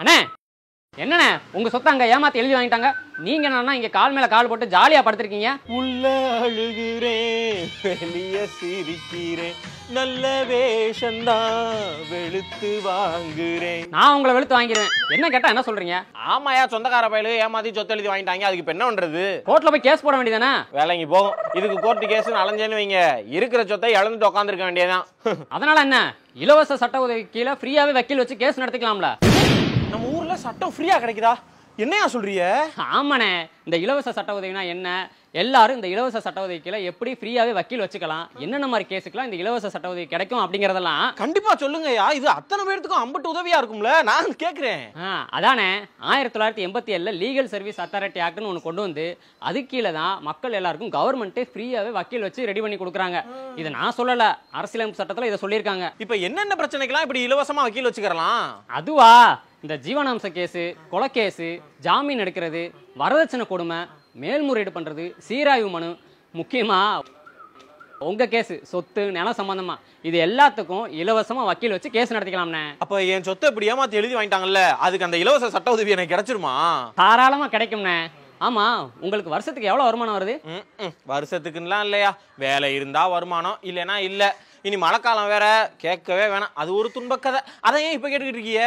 அண்ணே என்னண்ணே உங்க சொத்தை அங்க ஏமாத்தி எழுதி வாங்கிட்டாங்க நீங்க என்னன்னா இங்க கால் மேல கால் போட்டு ஜாலியா படுத்திருக்கீங்க உள்ள அழுகிறேன் வெளிய சிரிக்கிறேன் நல்ல வேஷந்தான் வெளுத்து வாங்குறேன் நான் உங்களை வெளுத்து வாங்கிறேன் என்ன கேட்டா என்ன சொல்றீங்க ஆமாயா சொந்தக்கார பயலு ஏமாத்தி சொத்து எழுதி வாங்கிட்டாங்க அதுக்கு இப்ப என்ன பண்றது கோர்ட்ல போய் கேஸ் போட வேண்டியதானே வேலைக்கு போகும் இதுக்கு கோர்ட் கேஸ் அலைஞ்சேன்னு வைங்க இருக்கிற சொத்தை இழந்துட்டு உட்காந்துருக்க வேண்டியதான் அதனால என்ன இலவச சட்ட உதவி கீழே ஃப்ரீயாவே வக்கீல் வச்சு கேஸ் நடத்திக்கலாம்ல நம்ம ஊர்ல சட்டம் ஃப்ரீயா கிடைக்குதா என்னையா சொல்றீங்க ஆமாண்ணே இந்த இலவச சட்ட உதவினா என்ன எல்லாரும் இந்த இலவச சட்ட உதவி கீழே எப்படி ஃப்ரீயாவே வக்கீல் வச்சுக்கலாம் என்னென்ன மாதிரி கேஸுக்கெல்லாம் இந்த இலவச சட்ட உதவி கிடைக்கும் அப்படிங்கறதெல்லாம் கண்டிப்பா ஐயா இது அத்தனை பேர்த்துக்கும் அம்பட்டு உதவியா இருக்கும்ல நான் கேட்கிறேன் அதானே ஆயிரத்தி தொள்ளாயிரத்தி எண்பத்தி ஏழுல லீகல் சர்வீஸ் அத்தாரிட்டி ஆக்ட்னு ஒன்று கொண்டு வந்து அது கீழே தான் மக்கள் எல்லாருக்கும் கவர்மெண்ட்டே ஃப்ரீயாவே வக்கீல் வச்சு ரெடி பண்ணி கொடுக்குறாங்க இதை நான் சொல்லல அரசியலமைப்பு சட்டத்தில் இதை சொல்லியிருக்காங்க இப்போ என்னென்ன பிரச்சனைக்கெல்லாம் இப்படி இலவசமா வக்கீல் வச்சுக்கலாம் அதுவா இந்த ஜீவனாம்ச கேஸு கொலை கேஸு ஜாமீன் எடுக்கிறது வரதட்சணை கொடுமை மேல்முறையீடு பண்ணுறது சீராய்வு மனு முக்கியமாக உங்கள் கேஸு சொத்து நிலம் சம்மந்தமாக இது எல்லாத்துக்கும் இலவசமாக வக்கீல் வச்சு கேஸ் நடத்திக்கலாம்ண்ணே அப்போ என் சொத்தை இப்படி ஏமாத்தி எழுதி வாங்கிட்டாங்கல்ல அதுக்கு அந்த இலவச சட்ட உதவி எனக்கு கிடைச்சிருமா தாராளமாக கிடைக்கும்ண்ணே ஆமாம் உங்களுக்கு வருஷத்துக்கு எவ்வளோ வருமானம் வருது வருஷத்துக்குலாம் இல்லையா வேலை இருந்தால் வருமானம் இல்லைன்னா இல்லை இனி மழைக்காலம் வேற கேட்கவே வேணாம் அது ஒரு துன்பக்கதை அதை ஏன் இப்போ கேட்டுக்கிட்டு இருக்கீங்க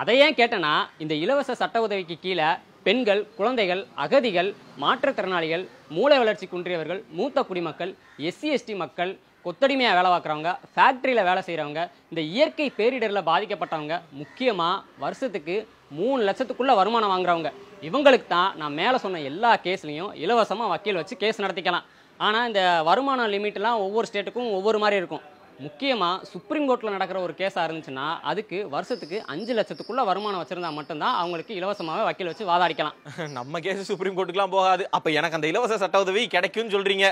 அதை ஏன் கேட்டேன்னா இந்த இலவச சட்ட உதவிக்கு கீழே பெண்கள் குழந்தைகள் அகதிகள் மாற்றுத்திறனாளிகள் மூளை வளர்ச்சி குன்றியவர்கள் மூத்த குடிமக்கள் எஸ்சி எஸ்டி மக்கள் கொத்தடிமையாக வேலை பார்க்குறவங்க ஃபேக்ட்ரியில் வேலை செய்கிறவங்க இந்த இயற்கை பேரிடரில் பாதிக்கப்பட்டவங்க முக்கியமாக வருஷத்துக்கு மூணு லட்சத்துக்குள்ளே வருமானம் வாங்குறவங்க இவங்களுக்கு தான் நான் மேலே சொன்ன எல்லா கேஸ்லேயும் இலவசமாக வக்கீல் வச்சு கேஸ் நடத்திக்கலாம் ஆனால் இந்த வருமான லிமிட்லாம் ஒவ்வொரு ஸ்டேட்டுக்கும் ஒவ்வொரு மாதிரி இருக்கும் முக்கியமாக சுப்ரீம் கோர்ட்டில் நடக்கிற ஒரு கேஸாக இருந்துச்சுன்னா அதுக்கு வருஷத்துக்கு அஞ்சு லட்சத்துக்குள்ள வருமானம் வச்சிருந்தா மட்டும்தான் அவங்களுக்கு இலவசமாக வக்கீல் வச்சு வாதாடிக்கலாம் நம்ம கேஸ் சுப்ரீம் கோர்ட்டுக்குலாம் போகாது அப்போ எனக்கு அந்த இலவச சட்ட உதவி கிடைக்கும்னு சொல்கிறீங்க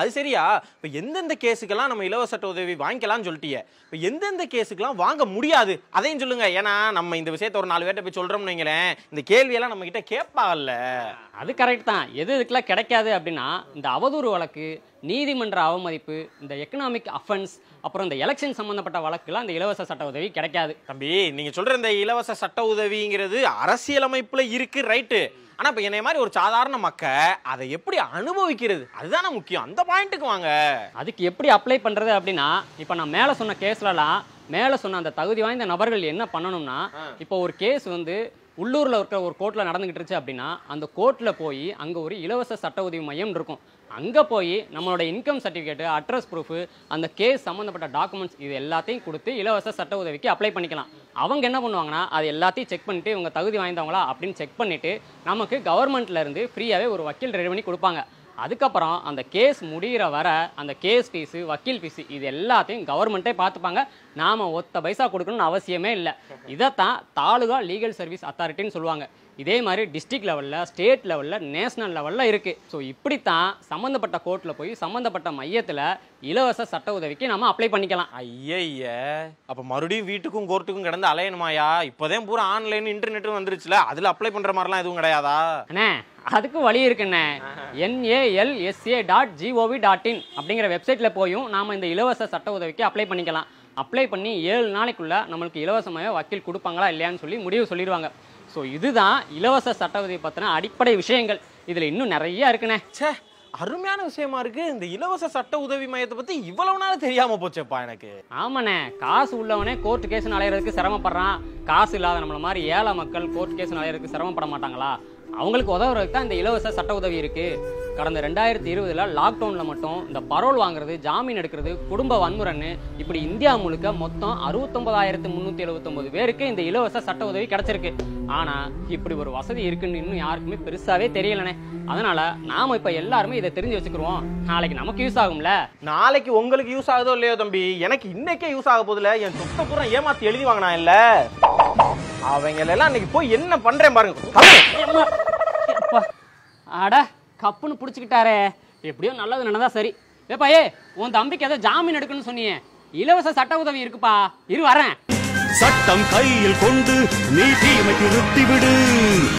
அது சரியா இப்போ எந்தெந்த கேஸுக்கெல்லாம் நம்ம இலவச சட்ட உதவி வாங்கிக்கலாம்னு சொல்லிட்டீங்க இப்போ எந்தெந்த கேஸுக்கெல்லாம் வாங்க முடியாது அதையும் சொல்லுங்க ஏன்னா நம்ம இந்த விஷயத்த ஒரு நாலு பேர்ட்ட போய் சொல்கிறோம்னு வைங்களேன் இந்த கேள்வியெல்லாம் நம்ம கிட்ட கேட்பாங்கல்ல அது கரெக்ட் தான் எது இதுக்கெல்லாம் கிடைக்காது அப்படின்னா இந்த அவதூறு வழக்கு நீதிமன்ற அவமதிப்பு இந்த எக்கனாமிக் அஃபென்ஸ் அப்புறம் இந்த எலெக்ஷன் சம்மந்தப்பட்ட வழக்குலாம் அந்த இலவச சட்ட உதவி கிடைக்காது தம்பி நீங்கள் சொல்கிற இந்த இலவச சட்ட உதவிங்கிறது அரசியலமைப்பில் இருக்குது ரைட்டு ஆனால் இப்போ என்னை மாதிரி ஒரு சாதாரண மக்கள் அதை எப்படி அனுபவிக்கிறது அதுதானே முக்கியம் அந்த பாயிண்ட்டுக்கு வாங்க அதுக்கு எப்படி அப்ளை பண்ணுறது அப்படின்னா இப்போ நான் மேலே சொன்ன கேஸ்லலாம் மேலே சொன்ன அந்த தகுதி வாய்ந்த நபர்கள் என்ன பண்ணணும்னா இப்போ ஒரு கேஸ் வந்து உள்ளூரில் இருக்கிற ஒரு கோர்ட்டில் நடந்துக்கிட்டு இருச்சு அப்படின்னா அந்த கோர்ட்டில் போய் அங்கே ஒரு இலவச சட்ட உதவி மையம் இருக்கும் அங்கே போய் நம்மளோட இன்கம் சர்டிஃபிகேட்டு அட்ரஸ் ப்ரூஃபு அந்த கேஸ் சம்மந்தப்பட்ட டாக்குமெண்ட்ஸ் இது எல்லாத்தையும் கொடுத்து இலவச சட்ட உதவிக்கு அப்ளை பண்ணிக்கலாம் அவங்க என்ன பண்ணுவாங்கன்னா அது எல்லாத்தையும் செக் பண்ணிவிட்டு இவங்க தகுதி வாய்ந்தவங்களா அப்படின்னு செக் பண்ணிவிட்டு நமக்கு கவர்மெண்ட்லேருந்து ஃப்ரீயாகவே ஒரு வக்கீல் ரெடி பண்ணி கொடுப்பாங்க அதுக்கப்புறம் அந்த கேஸ் முடிகிற வர அந்த கேஸ் ஃபீஸு வக்கீல் ஃபீஸு இது எல்லாத்தையும் கவர்மெண்ட்டே பார்த்துப்பாங்க நாம் ஒத்த பைசா கொடுக்கணும்னு அவசியமே இல்லை இதைத்தான் தாலுகா லீகல் சர்வீஸ் அத்தாரிட்டின்னு சொல்லுவாங்க இதே மாதிரி டிஸ்ட்ரிக்ட் லெவலில் ஸ்டேட் லெவலில் நேஷனல் லெவலில் இருக்குது ஸோ இப்படித்தான் சம்மந்தப்பட்ட கோர்ட்டில் போய் சம்மந்தப்பட்ட மையத்தில் இலவச சட்ட உதவிக்கு நம்ம அப்ளை பண்ணிக்கலாம் ஐயய்ய அப்போ மறுபடியும் வீட்டுக்கும் கோர்ட்டுக்கும் கிடந்து அலையணுமாயா இப்போதான் பூரா ஆன்லைன் இன்டர்நெட்டும் வந்துருச்சுல அதில் அப்ளை பண்ணுற மாதிரிலாம் எதுவும் கிடையாதா அண்ணே அதுக்கு வழி இருக்குண்ணே NALSA dot GOV dot in அப்படிங்கிற வெப்சைட்டில் போயும் நாம் இந்த இலவச சட்ட உதவிக்கு அப்ளை பண்ணிக்கலாம் அப்ளை பண்ணி ஏழு நாளைக்குள்ளே நம்மளுக்கு இலவசமாக வக்கீல் கொடுப்பாங்களா இல்லையான்னு சொல்லி முடிவு சொல்லிடுவாங்க ஸோ இதுதான் இலவச சட்ட உதவி பற்றின அடிப்படை விஷயங்கள் இதில் இன்னும் நிறையா இருக்குண்ணே சே அருமையான விஷயமா இருக்கு இந்த இலவச சட்ட உதவி மையத்தை பத்தி இவ்வளவு நாள் தெரியாம போச்சுப்பா எனக்கு ஆமாண்ணே காசு உள்ளவனே கோர்ட் கேஸ் அலையறதுக்கு சிரமப்படுறான் காசு இல்லாத நம்மள மாதிரி ஏழை மக்கள் கோர்ட் கேஸ் அலையறதுக்கு சிரமப்பட மாட்டாங்களா அவங்களுக்கு உதவுறதுக்கு தான் இந்த இலவச சட்ட உதவி இருக்குது கடந்த ரெண்டாயிரத்தி இருபதில் லாக்டவுனில் மட்டும் இந்த பரோல் வாங்குறது ஜாமீன் எடுக்கிறது குடும்ப வன்முறைன்னு இப்படி இந்தியா முழுக்க மொத்தம் அறுபத்தொம்பதாயிரத்து முந்நூற்றி எழுபத்தொம்பது பேருக்கு இந்த இலவச சட்ட உதவி கிடச்சிருக்கு ஆனால் இப்படி ஒரு வசதி இருக்குன்னு இன்னும் யாருக்குமே பெருசாகவே தெரியலனே அதனால் நாம் இப்போ எல்லாருமே இதை தெரிஞ்சு வச்சுக்கிறோம் நாளைக்கு நமக்கு யூஸ் ஆகும்ல நாளைக்கு உங்களுக்கு யூஸ் ஆகுதோ இல்லையோ தம்பி எனக்கு இன்னைக்கே யூஸ் ஆக போதுல என் சொத்தப்புறம் ஏமாற்றி எழுதி வாங்கினா இல்லை அவங்களெல்லாம் எல்லாம் போய் என்ன பண்றேன் பாருங்க அட கப்புன்னு பிடிச்சிக்கிட்டாரே எப்படியோ நல்லது நடந்தா சரி ஏப்பா உன் தம்பிக்கு ஏதோ ஜாமீன் எடுக்கணும்னு சொன்னியே இலவச சட்ட உதவி இருக்குப்பா இரு வரேன் சட்டம் கையில் கொண்டு நீ தீமை திருத்தி விடு